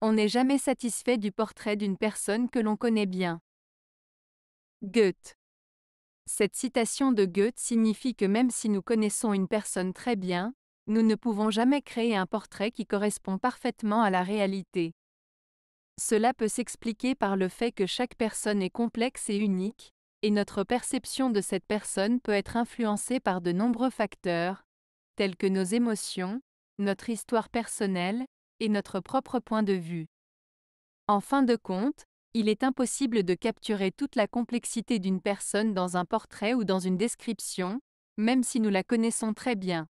On n'est jamais satisfait du portrait d'une personne que l'on connaît bien. Goethe. Cette citation de Goethe signifie que même si nous connaissons une personne très bien, nous ne pouvons jamais créer un portrait qui correspond parfaitement à la réalité. Cela peut s'expliquer par le fait que chaque personne est complexe et unique, et notre perception de cette personne peut être influencée par de nombreux facteurs, tels que nos émotions, notre histoire personnelle, et notre propre point de vue. En fin de compte, il est impossible de capturer toute la complexité d'une personne dans un portrait ou dans une description, même si nous la connaissons très bien.